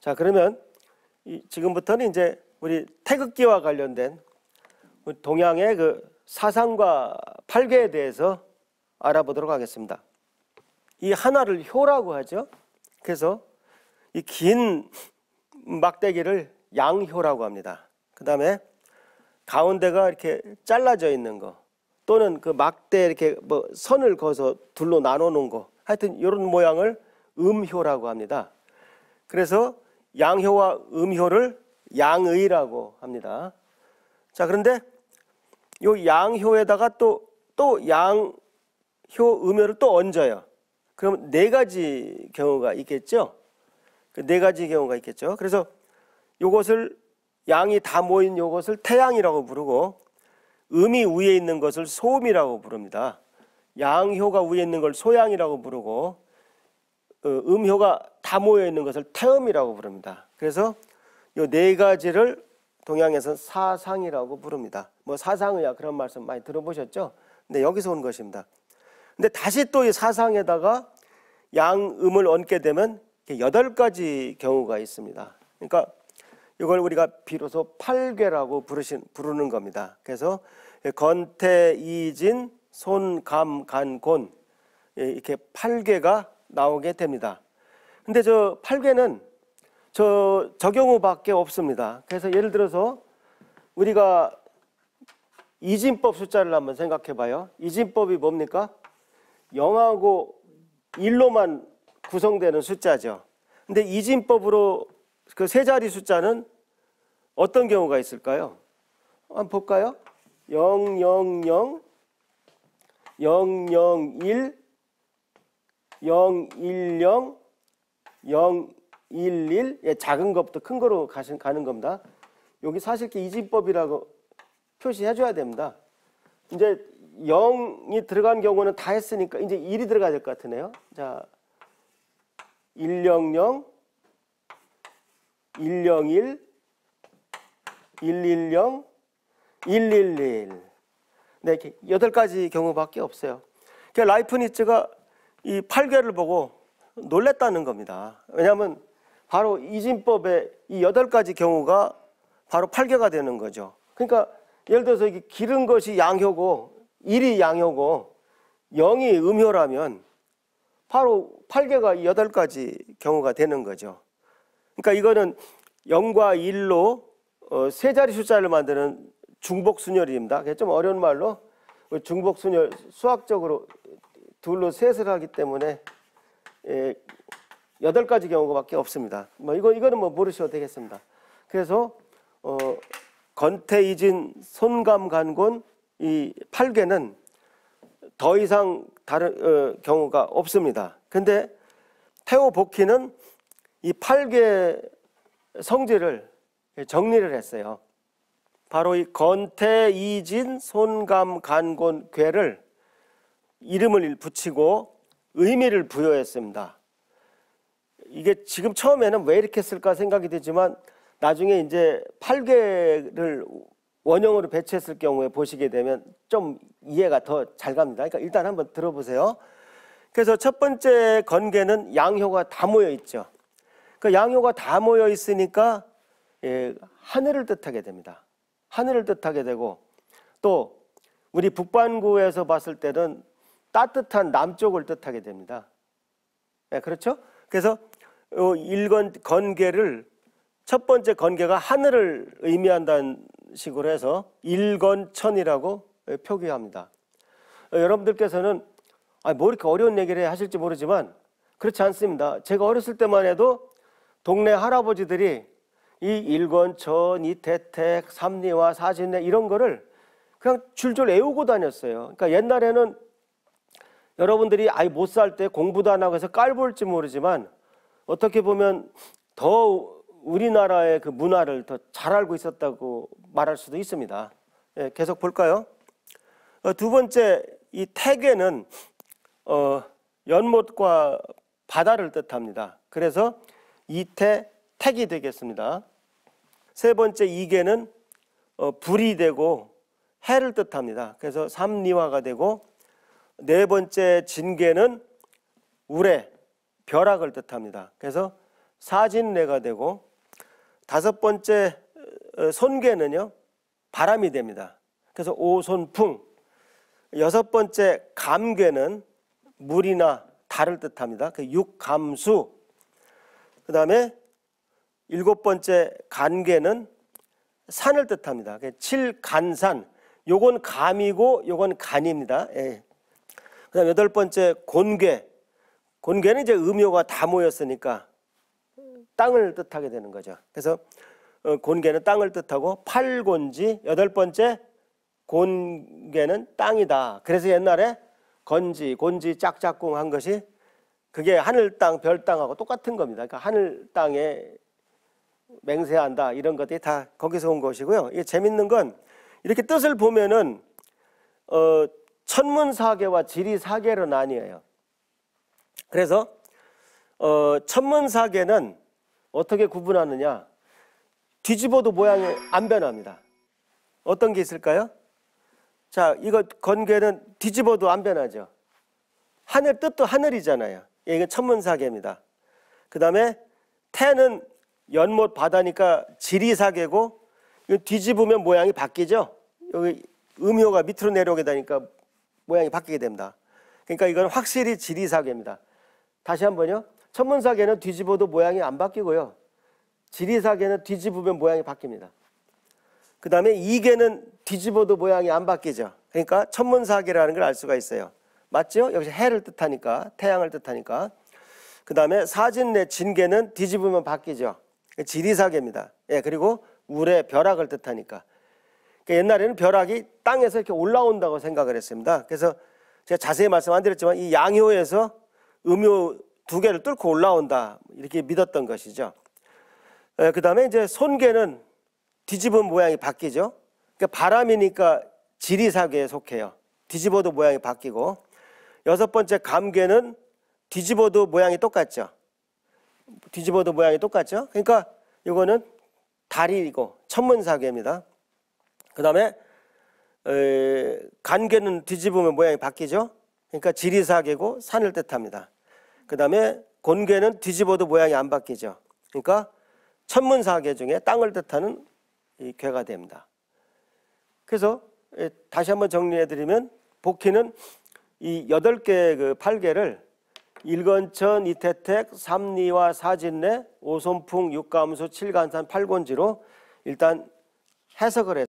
자, 그러면 이 지금부터는 이제 우리 태극기와 관련된 동양의 그 사상과 팔괘에 대해서 알아보도록 하겠습니다. 이 하나를 효라고 하죠. 그래서 이 긴 막대기를 양효라고 합니다. 그 다음에 가운데가 이렇게 잘라져 있는 거 또는 그 막대 이렇게 뭐 선을 거서 둘로 나눠 놓은 거 하여튼 이런 모양을 음효라고 합니다. 그래서 양효와 음효를 양의라고 합니다. 자, 그런데 요 양효에다가 또, 또 양효, 음효를 또 얹어요. 그럼 네 가지 경우가 있겠죠? 그 네 가지 경우가 있겠죠? 그래서 요것을 양이 다 모인 요것을 태양이라고 부르고 음이 위에 있는 것을 소음이라고 부릅니다. 양효가 위에 있는 걸 소양이라고 부르고 어, 음효가 다 모여 있는 것을 태음이라고 부릅니다. 그래서 이 네 가지를 동양에서 사상이라고 부릅니다. 뭐 사상의학 그런 말씀 많이 들어보셨죠? 근데 여기서 온 것입니다. 근데 다시 또 이 사상에다가 양음을 얹게 되면 여덟 가지 경우가 있습니다. 그러니까 이걸 우리가 비로소 팔괘라고 부르신, 부르는 겁니다. 그래서 건태, 이진, 손, 감, 간, 곤 이렇게 팔괘가 나오게 됩니다. 근데 저 8개는 저 적용호밖에 없습니다. 그래서 예를 들어서 우리가 이진법 숫자를 한번 생각해 봐요. 이진법이 뭡니까? 0하고 1로만 구성되는 숫자죠. 근데 이진법으로 그 세 자리 숫자는 어떤 경우가 있을까요? 한번 볼까요? 000 001 010 0, 1, 1 예, 작은 것부터 큰 거로 가신, 가는 겁니다. 여기 사실 이진법이라고 표시해줘야 됩니다. 이제 0이 들어간 경우는 다 했으니까 이제 1이 들어가야 될 것 같으네요. 자, 100, 101, 110, 111. 네, 이렇게 8가지 경우밖에 없어요. 그러니까 라이프니츠가 이 8개를 보고 놀랬다는 겁니다. 왜냐하면 바로 이진법의 이 여덟 가지 경우가 바로 팔개가 되는 거죠. 그러니까 예를 들어서 이게 기른 것이 양효고 일이 양효고 영이 음효라면 바로 팔개가이 여덟 가지 경우가 되는 거죠. 그러니까 이거는 영과일로 어, 세 자리 숫자를 만드는 중복 순열입니다. 그게 좀 어려운 말로 중복 순열 수학적으로 둘로 셋을 하기 때문에 예, 여덟 가지 경우밖에 없습니다. 뭐 이거 이거는 뭐 모르셔도 되겠습니다. 그래서 어, 건태이진 손감간곤 이 8개는 더 이상 다른 어, 경우가 없습니다. 근데 태오복희는 이 8개 성질을 정리를 했어요. 바로 이 건태이진 손감간곤 괴를 이름을 붙이고 의미를 부여했습니다. 이게 지금 처음에는 왜 이렇게 했을까 생각이 되지만 나중에 이제 8개를 원형으로 배치했을 경우에 보시게 되면 좀 이해가 더 잘 갑니다. 그러니까 일단 한번 들어보세요. 그래서 첫 번째 건계는 양효가 다 모여 있죠. 그 양효가 다 모여 있으니까 예, 하늘을 뜻하게 됩니다. 하늘을 뜻하게 되고 또 우리 북반구에서 봤을 때는 따뜻한 남쪽을 뜻하게 됩니다. 네, 그렇죠? 그래서 일건 건계를 첫 번째 건계가 하늘을 의미한다는 식으로 해서 일건천이라고 표기합니다. 어, 여러분들께서는 아, 뭐 이렇게 어려운 얘기를 하실지 모르지만 그렇지 않습니다. 제가 어렸을 때만 해도 동네 할아버지들이 이 일권천, 이 대택, 삼리와 사진내 이런 거를 그냥 줄줄 외우고 다녔어요. 그러니까 옛날에는 여러분들이 아예 못 살 때 공부도 안 하고 해서 깔볼지 모르지만 어떻게 보면 더 우리나라의 그 문화를 더 잘 알고 있었다고 말할 수도 있습니다. 예, 계속 볼까요? 어, 두 번째 이 태계는 어, 연못과 바다를 뜻합니다. 그래서 이태 택이 되겠습니다. 세 번째 이계는 어, 불이 되고 해를 뜻합니다. 그래서 삼리화가 되고 네 번째 진계는 우레, 벼락을 뜻합니다. 그래서 사진내가 되고 다섯 번째 어, 손계는요 바람이 됩니다. 그래서 오손풍 여섯 번째 감계는 물이나 달을 뜻합니다. 그 육감수 그 다음에 일곱 번째 간계는 산을 뜻합니다. 그 칠간산 요건 감이고 요건 간입니다. 예. 그다음 여덟 번째 곤괴. 곤괴는 이제 음요가 다 모였으니까 땅을 뜻하게 되는 거죠. 그래서 어, 곤괴는 땅을 뜻하고 팔곤지 여덟 번째 곤괴는 땅이다. 그래서 옛날에 건지 곤지 짝짝꿍 한 것이 그게 하늘 땅, 별 땅하고 똑같은 겁니다. 그러니까 하늘 땅에 맹세한다 이런 것들이 다 거기서 온 것이고요. 이게 재밌는 건 이렇게 뜻을 보면은 어 천문 사계와 지리 사계로 나뉘어요. 그래서 어, 천문 사계는 어떻게 구분하느냐? 뒤집어도 모양이 안 변합니다. 어떤 게 있을까요? 자, 이거 건괴는 뒤집어도 안 변하죠. 하늘 뜻도 하늘이잖아요. 예, 이게 천문사계입니다. 그 다음에 태는 연못 바다니까 지리사계고 뒤집으면 모양이 바뀌죠. 여기 음효가 밑으로 내려오게 되니까 모양이 바뀌게 됩니다. 그러니까 이건 확실히 지리사계입니다. 다시 한번요. 천문사계는 뒤집어도 모양이 안 바뀌고요. 지리사계는 뒤집으면 모양이 바뀝니다. 그 다음에 이계는 뒤집어도 모양이 안 바뀌죠. 그러니까 천문사계라는 걸 알 수가 있어요. 맞죠? 역시 해를 뜻하니까, 태양을 뜻하니까. 그 다음에 사진 내 진계는 뒤집으면 바뀌죠. 지리사계입니다. 예, 그리고 우레 벼락을 뜻하니까. 그 옛날에는 벼락이 땅에서 이렇게 올라온다고 생각을 했습니다. 그래서 제가 자세히 말씀 안 드렸지만 이 양효에서 음효 두 개를 뚫고 올라온다 이렇게 믿었던 것이죠. 그 다음에 이제 손개는 뒤집은 모양이 바뀌죠. 그러니까 바람이니까 지리사계에 속해요. 뒤집어도 모양이 바뀌고 여섯 번째 감개는 뒤집어도 모양이 똑같죠. 뒤집어도 모양이 똑같죠. 그러니까 이거는 다리이고 천문사계입니다. 그 다음에 간계는 뒤집으면 모양이 바뀌죠. 그러니까 지리사계고 산을 뜻합니다. 그 다음에 곤계는 뒤집어도 모양이 안 바뀌죠. 그러니까 천문사계 중에 땅을 뜻하는 이 괴가 됩니다. 그래서 다시 한번 정리해드리면 복희는 이 여덟 개그 팔개를 일건천, 이태택, 삼리와 사진내, 오손풍, 육감수, 칠간산, 팔곤지로 일단 해석을 해